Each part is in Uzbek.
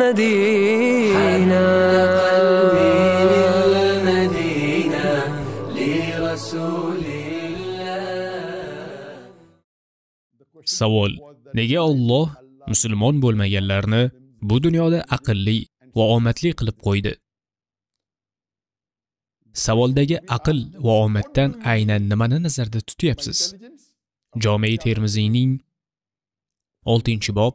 المدينة للمدينة savol nega Alloh musulmon bo'lmaganlarni bu dunyoda aqlli va omadli qilib qo'ydi savoldagi aql va omaddan aynan nimani nazarda tutyapsiz jomei termiziyning 6 bob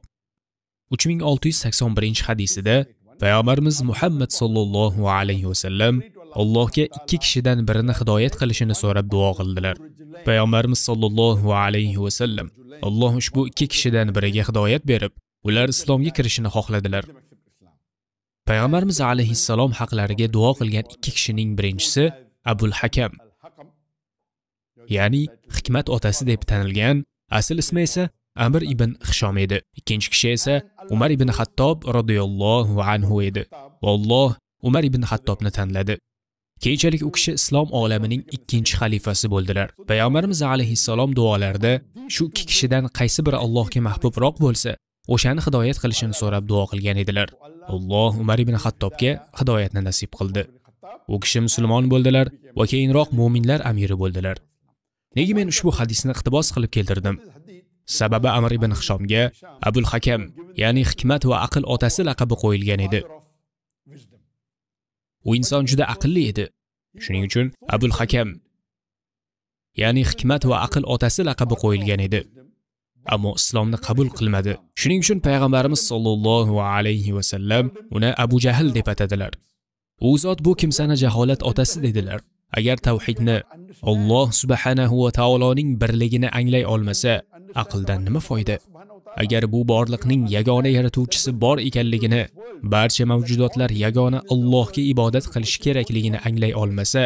3681 hadisida payg'ambarimiz Muhammad sollallohu alayhi vasallam Allohga ikki kishidan birini hidoyat qilishini so'rab duo qildilar. Payg'ambarimiz sollallohu alayhi vasallam Alloh ushbu ikki kishidan biriga hidoyat berib, ular islomga kirishini xohladilar. Payg'ambarimiz alayhissalom haqlariga duo qilgan ikki kishining birinchisi Abul Hakam. Ya'ni hikmat otasi deb tanilgan, asl ismi esa amir ibn hishom edi ikkinchi kishi esa umar ibn hattob roziyallohu anhu edi va alloh umar ibn hattobni tanladi keyinchalik u kishi islom olamining ikkinchi xalifasi bo'ldilar payg'ambarimiz alayhissalom duolarida shu ikki kishidan qaysi biri allohga mahbubroq bo'lsa o'shani hidoyat qilishini so'rab duo qilgan edilar alloh umar ibn hattobga hidoyatni nasib qildi u kishi musulmon bo'ldilar va keyinroq mo'minlar amiri bo'ldilar nega men ushbu hadisni iqtibos qilib keltirdim Sababi Amr ibn Hishomga Abul Hakam, ya'ni hikmat va aql otasi laqabi qo'yilgan edi. U inson juda aqlli edi. Shuning uchun Abul Hakam, ya'ni hikmat va aql otasi laqabi qo'yilgan edi. ammo islomni qabul qilmadi. Shuning uchun payg'ambarimiz sollallohu alayhi va sallam uni Abu Jahl deb atadilar. U zot bu kimsani jaholat otasi dedilar. Agar tavhidni Alloh subhanahu va taoloning birligini anglay olmasa, aqldan nima foyda? Agar bu borliqning yagona yaratuvchisi bor ekanligini, barcha mavjudotlar yagona Allohga ibodat qilish kerakligini anglay olmasa,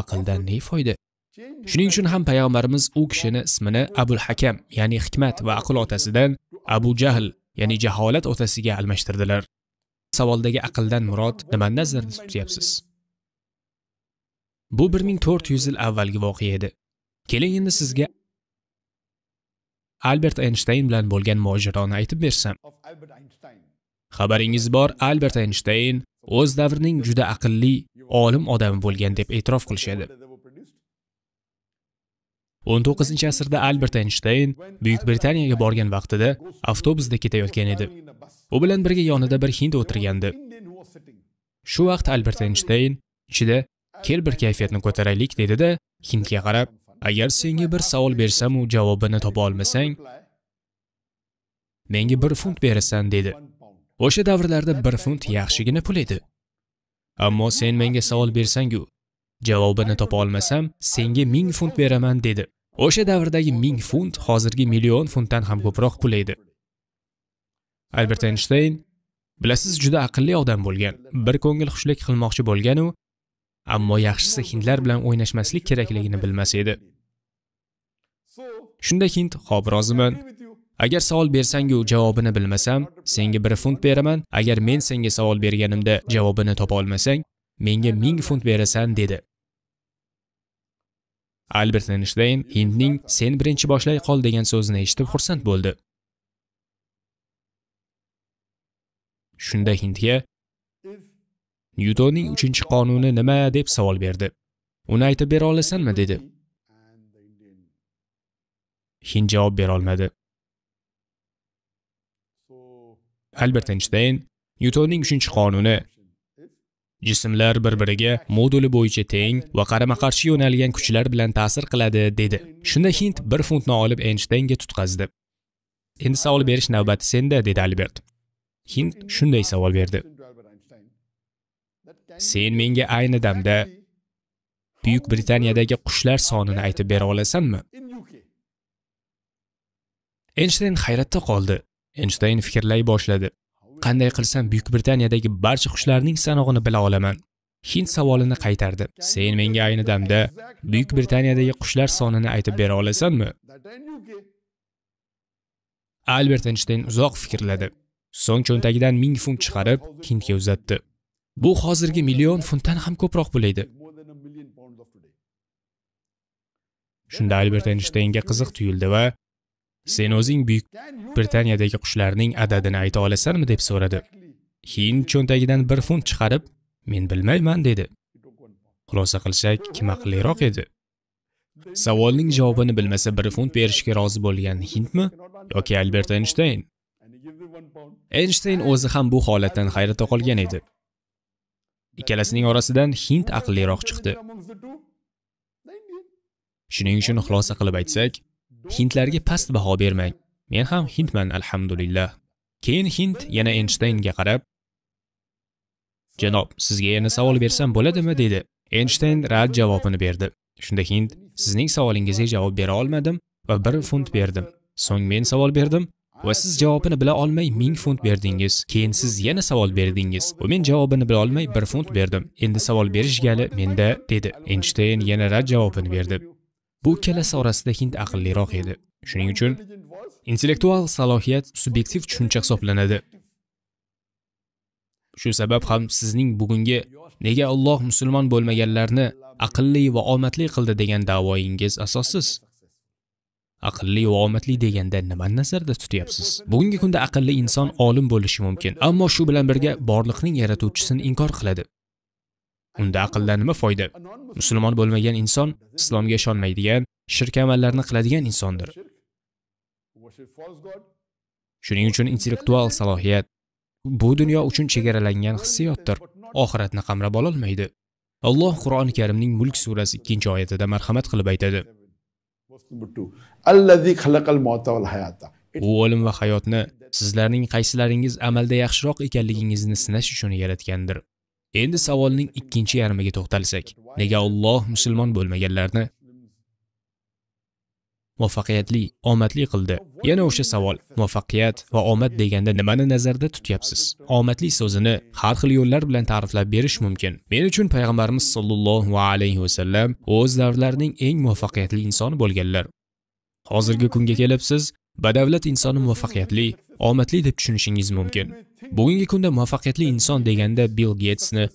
aqldan ne foyda? Shuning uchun ham payg'ambarimiz u kishini ismini Abul Hakam, ya'ni hikmat va aql otasidan Abu Jahl, ya'ni jaholat otasiga almashtirdilar. Savoldagi aqldan murod nima nazarda tutyapsiz? Bu 1400 yil avvalgi voqea edi. Keling endi sizga albert Einstein bilan bo'lgan mojaroni aytib bersam xabaringiz bor albert Einstein o'z davrining juda aqlli olim odami bo'lgan deb e'tirof qilishadi 19 asrda albert Einstein buyuk britaniyaga borgan vaqtida avtobusda ketayotgan edi u bilan birga yonida bir hind o'tirgandi shu vaqt albert Einstein ichida kel bir kayfiyatni ko'taraylik dedida hindga qarab Agar senga bir savol bersam, u javobini topa olmasang, menga 1 funt berasan dedi. O'sha davrlarda 1 funt yaxshigina pul edi. Ammo sen menga savol bersang-ku, javobini topa olmasam, senga 1000 funt beraman dedi. O'sha davrdagi 1000 funt hozirgi million funtdan ham ko'proq pul edi. Albert Einstein bilasiz juda aqlli odam bo'lgan. Bir ko'ngil xushlik qilmoqchi bo'lgan u, ammo yaxshisi hindlar bilan o'ynashmaslik kerakligini bilmas edi. Shunda Hind, "Xo'p, roziman. Agar savol bersang-u javobini bilmasam, senga 1 funt beraman. Agar men senga savol berganimda javobini topa olmasang, menga 1000 funt berasan" dedi. Albert Einstein Hindning "Sen birinchi boshlay qol" degan so'zini eshitib xursand bo'ldi. Shunda Hindga Newtonning 3-qonuni nima deb savol berdi. Uni aytib bera olasanmi dedi. Hind javob bera olmadi. Albert Einstein Newtonning 3-qonuni jismlar bir-biriga moduli bo'yicha teng va qarama-qarshi yo'nalgan kuchlar bilan ta'sir qiladi dedi. Shunda Hind 1 funtni olib Einsteinga tutqazdi. Endi savol berish navbati senda dedi Albert. Hind shunday savol berdi. Sen menga ayni damda Buyuk Britaniyadagi qushlar sonini aytib bera olasanmi? Einstein hayratda qoldi. Einstein fikrlay boshladi. Qanday qilsam Buyuk Britaniyadagi barcha qushlarning sanog'ini bila olaman? Hind savolini qaytardi. Sen menga ayni damda Buyuk Britaniyadagi qushlar sonini aytib bera olasanmi? Albert Einstein uzoq fikrladi. So'ng cho'ntagidan 1000 funt chiqarib, Hindga uzatdi. Bu hozirgi million funtdan ham ko'proq bo'laydi. Shunda Albert Einsteinga qiziq tuyuldi va sen o'zing buyuk britaniyadagi qushlarning adadini ayta olasanmi deb so'radi hind cho'ntagidan bir funt chiqarib men bilmayman dedi xulosa qilsak kim aqlliroq edi savolning javobini bilmasa bir funt berishga rozi bo'lgan hindmi yoki albert Einstein? Einstein o'zi ham bu holatdan hayratda qolgan edi ikkalasining orasidan hind aqlliroq chiqdi shuning uchun xulosa qilib aytsak hindlarga past baho bermang men ham hindman alhamdulillah keyin hind yana enshteynga qarab janob sizga yana savol bersam bo'ladimi dedi enshteyn rad javobini berdi shunda hind sizning savolingizga javob bera olmadim va bir funt berdim so'ng men savol berdim va siz javobini bila olmay ming funt berdingiz keyin siz yana savol berdingiz va men javobini bila olmay bir funt berdim endi savol berish gali menda dedi enshteyn yana rad javobini berdi bu ikkalasi orasida hind aqlliroq edi shuning uchun intellektual salohiyat subyektiv tushuncha hisoblanadi shu sabab ham sizning bugungi nega Alloh musulmon bo'lmaganlarni aqlli va omadli qildi degan da'voingiz asossiz aqlli va omadli deganda nimani nazarda tutyapsiz bugungi kunda aqlli inson olim bo'lishi mumkin ammo shu bilan birga borliqning yaratuvchisini inkor qiladi Unda aqldan nima foyda? Musulmon bo'lmagan inson islomga ishonmaydigan, shirk amallarni qiladigan insondir. Shuning uchun intellektual salohiyat bu dunyo uchun chegaralangan hissiyotdir. Oxiratni qamrab ola olmaydi. Alloh Qur'oni Karimning Mulk surasi 2-oyatida marhamat qilib aytadi. Allazi xalaqal mauta hayata. U o'lim va hayotni sizlarning qaysilaringiz amalda yaxshiroq ekanligingizni sinash uchun yaratgandir. Endi savolning ikkinchi yarmiga to'xtalsak, nega Alloh musulmon bo'lmaganlarni muvaffaqiyatli, omadli qildi? Yana o'sha savol. Muvaffaqiyat va omad deganda nimani nazarda tutyapsiz? Omadli so'zini har xil yo'llar bilan ta'riflab berish mumkin. Men uchun payg'ambarimiz sollallohu alayhi vasallam o'z davrlarining eng muvaffaqiyatli insoni bo'lganlar. Hozirgi kunga kelibsiz, badavlat insonni muvaffaqiyatli omadli deb tushunishingiz mumkin bugungi kunda muvaffaqiyatli inson deganda bill getsni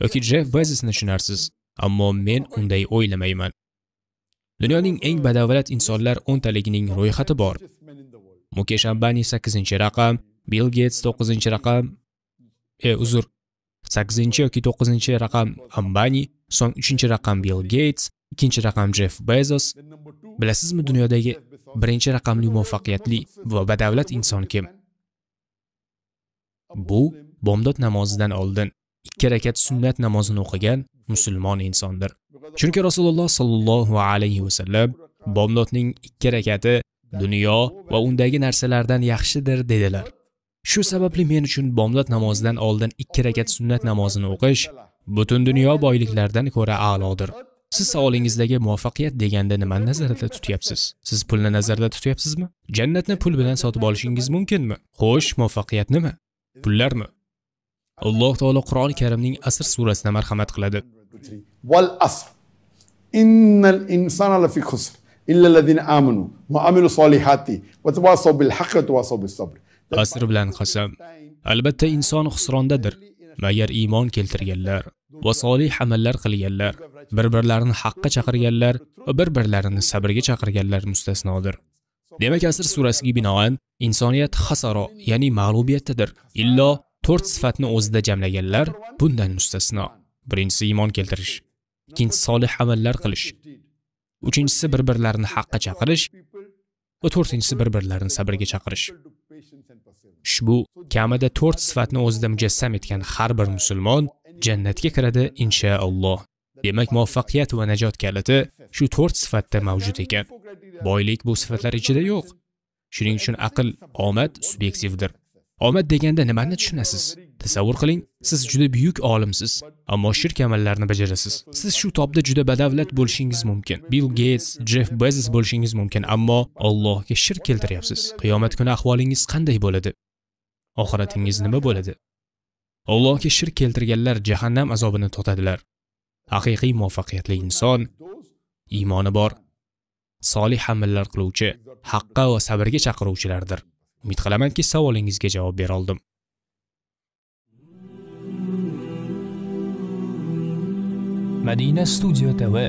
yoki jeff bezosni tushunarsiz ammo men unday o'ylamayman dunyoning eng badavlat insonlar o'ntaligining ro'yxati bor mukesh ambani sakkizinchi raqam bill gets to'qqizinchi raqam e uzr sakkizinchi yoki to'qqizinchi raqam ambani so'ng uchinchi raqam bill geyts ikkinchi raqam jeff bezos bilasizmi dunyodagi birinchi raqamli muvaffaqiyatli va badavlat inson kim bu bomdod namozidan oldin ikki rakat sunnat namozini o'qigan musulmon insondir chunki rasululloh sollallohu alayhi vasallam bomdodning ikki rakati dunyo va undagi narsalardan yaxshidir dedilar shu sababli men uchun bomdod namozidan oldin ikki rakat sunnat namozini o'qish butun dunyo boyliklaridan ko'ra a'lodir siz savolingizdagi muvaffaqiyat deganda nimani nazarda tutyapsiz siz pulni nazarda tutyapsizmi jannatni pul bilan sotib olishingiz mumkinmi xo'sh muvaffaqiyat nima pullarmi alloh taolo qur'oni karimning asr surasida marhamat qiladi Wal asr innal insana lafi khusr illa allazina amanu wa amilu solihati wa tawasaw bil haqqi wa tawasaw bis sabr asr bilan qasam albatta inson xusrondadir. agar iymon keltirganlar va solih amallar qilganlar bir birlarini haqqa chaqirganlar va bir birlarini sabrga chaqirganlar mustasnodir demak asr surasiga binoan insoniyat xasaro ya'ni mag'lubiyatdadir illo to'rt sifatni o'zida jamlaganlar bundan mustasno birinchisi iymon keltirish ikkinchisi solih amallar qilish uchinchisi bir birlarini haqqa chaqirish va to'rtinchisi bir birlarini sabrga chaqirish ushbu kamida to'rt sifatni o'zida mujassam etgan har bir musulmon jannatga kiradi inshaalloh demak muvaffaqiyat va najot kaliti shu to'rt sifatda mavjud ekan boylik bu sifatlar ichida yo'q shuning uchun aql omad subyektivdir omad deganda nimani tushunasiz tasavvur qiling siz juda buyuk olimsiz ammo shirk amallarini bajarasiz siz shu topda juda badavlat bo'lishingiz mumkin bill Gates, jeff bezos bo'lishingiz mumkin ammo allohga shirk keltiryapsiz qiyomat kuni ahvolingiz qanday bo'ladi oxiratingiz nima bo'ladi allohga shirk keltirganlar jahannam azobini totadilar haqiqiy muvaffaqiyatli inson iymoni bor solih amallar qiluvchi haqqa va sabrga chaqiruvchilardir umid qilamanki savolingizga javob bera oldim madina studio tv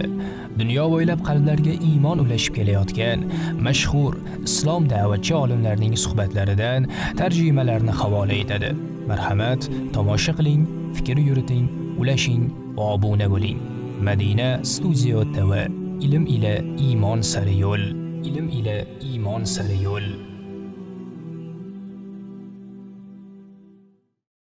dunyo bo'ylab qalblarga iymon ulashib kelayotgan mashhur islom da'vatchi olimlarning suhbatlaridan tarjimalarni havola etadi marhamat tomosha qiling fikr yuriting ulashing va obuna bo'ling madina studio tv ilm ila iymon sari yo'l ilm ila iymon sari yo'l